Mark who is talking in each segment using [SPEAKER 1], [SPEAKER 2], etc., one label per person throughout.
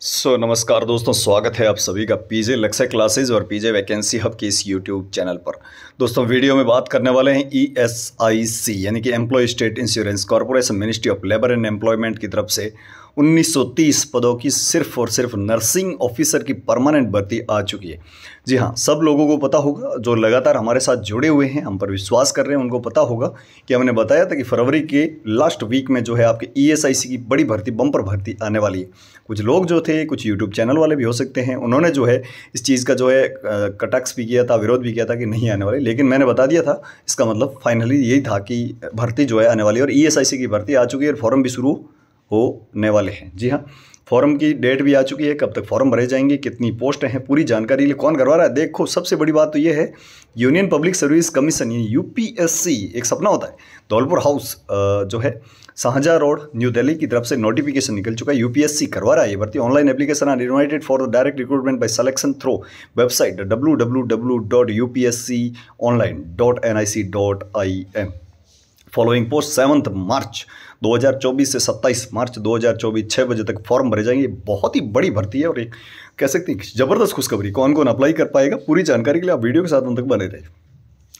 [SPEAKER 1] सो so, नमस्कार दोस्तों स्वागत है आप सभी का पीजे लक्ष्य क्लासेस और पीजे वैकेंसी हब के इस यूट्यूब चैनल पर दोस्तों वीडियो में बात करने वाले हैं ई एस आई सी यानी कि employ state insurance corporation ministry of labour and employment की तरफ से 1930 पदों की सिर्फ और सिर्फ नर्सिंग ऑफिसर की परमानेंट भर्ती आ चुकी है जी हाँ सब लोगों को पता होगा जो लगातार हमारे साथ जुड़े हुए हैं हम पर विश्वास कर रहे हैं उनको पता होगा कि हमने बताया था कि फरवरी के लास्ट वीक में जो है आपके ई e की बड़ी भर्ती बम्पर भर्ती आने वाली है कुछ लोग जो थे कुछ यूट्यूब चैनल वाले भी हो सकते हैं उन्होंने जो है इस चीज़ का जो है कटक्स भी किया था विरोध भी किया था कि नहीं आने वाली लेकिन मैंने बता दिया था इसका मतलब फाइनली यही था कि भर्ती जो है आने वाली और ई e की भर्ती आ चुकी है और फॉर्म भी शुरू होने वाले हैं जी हाँ फॉर्म की डेट भी आ चुकी है कब तक फॉर्म भरे जाएंगे कितनी पोस्ट हैं पूरी जानकारी लिए कौन करवा रहा है देखो सबसे बड़ी बात तो ये है union public service commission UPSC एक सपना होता है धौलपुर हाउस जो है शाहजहा रोड न्यू दिल्ली की तरफ से नोटिफिकेशन निकल चुका है यूपीएससी करवा रहा है ये भर्ती online application are invited for the direct recruitment by selection through website W W W dot U P S C online dot N I C dot I M following post seventh March 2024 से 27 मार्च 2024 छः बजे तक form भरे जाएंगे बहुत ही बड़ी भर्ती है और एक कह सकते हैं जबरदस्त खुशखबरी कौन कौन अप्लाई कर पाएगा पूरी जानकारी के लिए आप वीडियो के साथ उन तक बने रहें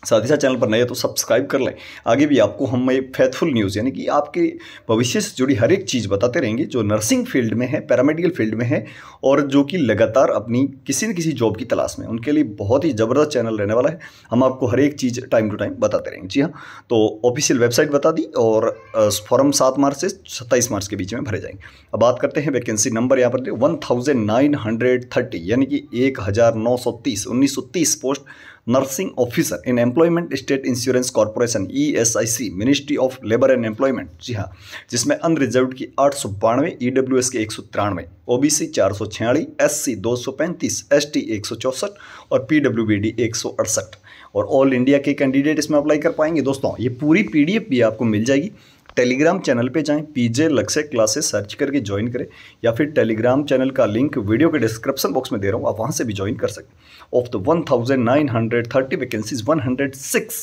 [SPEAKER 1] साथ ही साथ चैनल पर नए तो सब्सक्राइब कर लें आगे भी आपको हम ये फैथफुल न्यूज़ यानी कि आपके भविष्य से जुड़ी हर एक चीज़ बताते रहेंगे जो नर्सिंग फील्ड में है पैरामेडिकल फील्ड में है और जो कि लगातार अपनी किसी न किसी जॉब की तलाश में उनके लिए बहुत ही ज़बरदस्त चैनल रहने वाला है हम आपको हर एक चीज़ टाइम टू टाइम बताते रहेंगे जी हाँ तो ऑफिशियल वेबसाइट बता दी और फॉर्म सात मार्च से सत्ताईस मार्च के बीच में भरे जाएंगे अब बात करते हैं वैकेंसी नंबर यहाँ पर one thousand nine hundred thirty यानी कि एक हज़ार नौ सौ तीस उन्नीस सौ तीस post nursing officer in employment state insurance corporation E ministry of labour and employment जी हाँ जिसमें अनरिजर्व की आठ सौ बानवे ई डब्ल्यू एस के एक सौ तिरानवे ओ बी सी चार सौ छियालीस एस सी दो सौ पैंतीस एस टी एक सौ चौंसठ और पी डब्ल्यू बी डी एक सौ अड़सठ और ऑल इंडिया के कैंडिडेट इसमें अप्लाई कर पाएंगे दोस्तों ये पूरी पी डी एफ भी आपको मिल जाएगी टेलीग्राम चैनल पे जाएं पीजे लक्ष्य क्लासेस सर्च करके ज्वाइन करें या फिर टेलीग्राम चैनल का लिंक वीडियो के डिस्क्रिप्शन बॉक्स में दे रहा हूँ आप वहाँ से भी ज्वाइन कर सकते of the one thousand nine hundred thirty vacancies one hundred six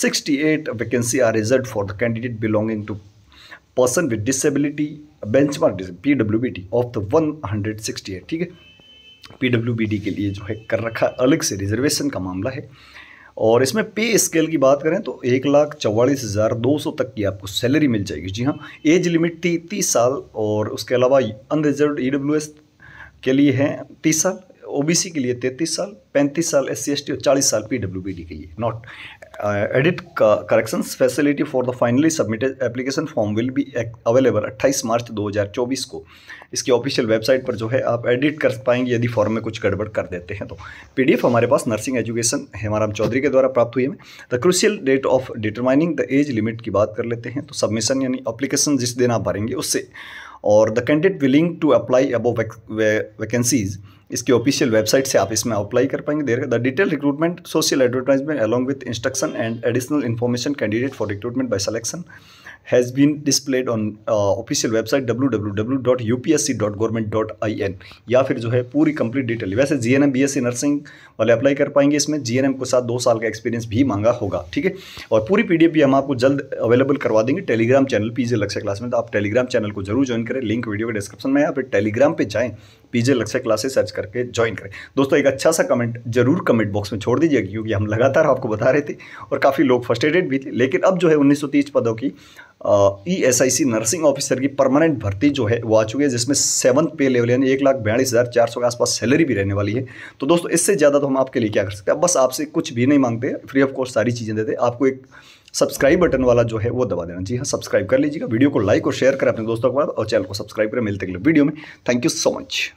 [SPEAKER 1] sixty eight vacancy are result for the candidate belonging to person with disability benchmark P W B T of the one hundred sixty eight ठीक है P W B D के लिए जो है कर रखा अलग से रिजर्वेशन का मामला है और इसमें पे स्केल की बात करें तो एक लाख चौवालीस हज़ार दो सौ तक की आपको सैलरी मिल जाएगी जी हाँ एज लिमिट थी तीस साल और उसके अलावा अनरिजर्व ई डब्ल्यू एस के लिए हैं तीस साल ओबीसी के लिए 33 साल 35 साल एस सी और 40 साल पीडब्ल्यूबीडी के लिए not edit correction facility for the finally submitted application form will be available 28 March 2024 को इसकी ऑफिशियल वेबसाइट पर जो है आप एडिट कर पाएंगे यदि फॉर्म में कुछ गड़बड़ कर देते हैं तो पीडीएफ हमारे पास नर्सिंग एजुकेशन हेमाराम चौधरी के द्वारा प्राप्त हुई है the crucial date of determining the age limit की बात कर लेते हैं तो सबमिशन यानी अप्लीकेशन जिस दिन आप भरेंगे उससे और the candidate willing to apply above vacancies इसकी ऑफिशियल वेबसाइट से आप इसमें अप्लाई कर पाएंगे there the detail recruitment social advertisement along with instruction and additional information candidate for recruitment by selection has been displayed on official website W W W dot U P S C dot government dot I N या फिर जो है पूरी complete detail वैसे G N M B S C nursing वाले apply कर पाएंगे इसमें जी एन एम को साथ दो साल का एक्सपीरियंस भी मांगा होगा ठीक है और पूरी पी डी एफ भी हम आपको जल्द अवेलेबल करवा देंगे टेलीग्राम चैनल पी जे लक्ष्य क्लास में तो आप टेलीग्राम चैनल को जरूर ज्वाइन करें लिंक वीडियो के डिस्क्रिप्शन में या फिर टेलीग्राम पर जाएँ पीजे लक्ष्य क्लासेस सर्च करके ज्वाइन करें दोस्तों एक अच्छा सा कमेंट जरूर कमेंट बॉक्स में छोड़ दीजिए क्योंकि हम लगातार आपको बता रहे थे और काफ़ी लोग फर्स्टेडेड भी थे लेकिन अब जो है उन्नीस पदों की E S I C nursing officer की परमानेंट भर्ती जो है वो आ चुकी है जिसमें सेवन्थ पे लेवल यानी एक लाख बयालीस हज़ार चार सौ के आसपास सैलरी भी रहने वाली है तो दोस्तों इससे ज़्यादा तो हम आपके लिए क्या कर सकते हैं बस आपसे कुछ भी नहीं मांगते फ्री ऑफ कॉस्ट सारी चीज़ें देते आपको एक सब्सक्राइब बटन वाला जो है वो दबा देना जी हाँ सब्सक्राइब कर लीजिएगा वीडियो को लाइक और शेयर करें अपने दोस्तों के बाद और चैनल को सब्सक्राइब करें मिलते अगले वीडियो में थैंक यू सो मच